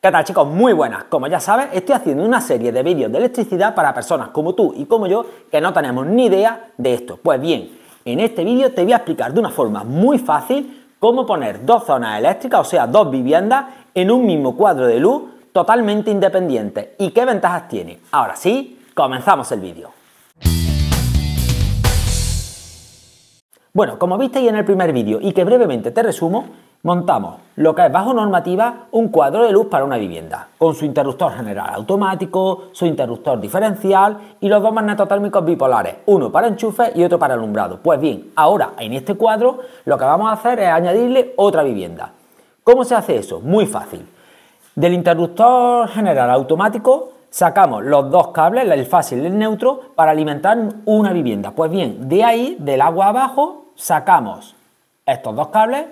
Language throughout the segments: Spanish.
¿Qué tal chicos? Muy buenas. Como ya sabes, estoy haciendo una serie de vídeos de electricidad para personas como tú y como yo que no tenemos ni idea de esto. Pues bien, en este vídeo te voy a explicar de una forma muy fácil cómo poner dos zonas eléctricas, o sea, dos viviendas, en un mismo cuadro de luz totalmente independiente y qué ventajas tiene. Ahora sí, comenzamos el vídeo. Bueno, como visteis en el primer vídeo y que brevemente te resumo, Montamos lo que es bajo normativa un cuadro de luz para una vivienda, con su interruptor general automático, su interruptor diferencial y los dos magnetotérmicos bipolares, uno para enchufe y otro para alumbrado. Pues bien, ahora en este cuadro lo que vamos a hacer es añadirle otra vivienda. ¿Cómo se hace eso? Muy fácil. Del interruptor general automático sacamos los dos cables, el fácil y el neutro, para alimentar una vivienda. Pues bien, de ahí, del agua abajo, sacamos estos dos cables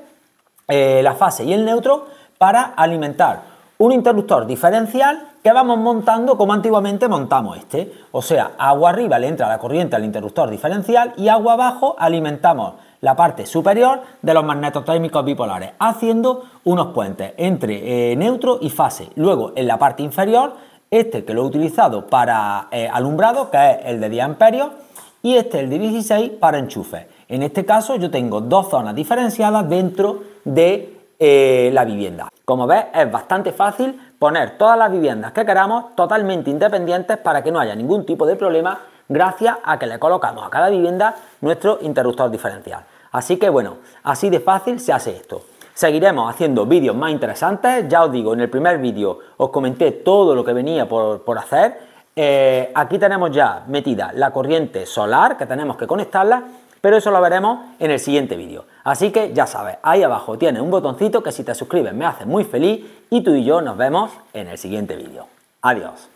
eh, la fase y el neutro para alimentar un interruptor diferencial que vamos montando como antiguamente montamos este. O sea, agua arriba le entra la corriente al interruptor diferencial y agua abajo alimentamos la parte superior de los magnetotérmicos bipolares, haciendo unos puentes entre eh, neutro y fase. Luego, en la parte inferior, este que lo he utilizado para eh, alumbrado, que es el de 10 amperios, y este el de 16 para enchufe en este caso yo tengo dos zonas diferenciadas dentro de eh, la vivienda. Como veis es bastante fácil poner todas las viviendas que queramos totalmente independientes para que no haya ningún tipo de problema gracias a que le colocamos a cada vivienda nuestro interruptor diferencial. Así que bueno, así de fácil se hace esto. Seguiremos haciendo vídeos más interesantes, ya os digo, en el primer vídeo os comenté todo lo que venía por, hacer. Eh, aquí tenemos ya metida la corriente solar que tenemos que conectarla pero eso lo veremos en el siguiente vídeo. Así que ya sabes, ahí abajo tiene un botoncito que si te suscribes me hace muy feliz y tú y yo nos vemos en el siguiente vídeo. Adiós.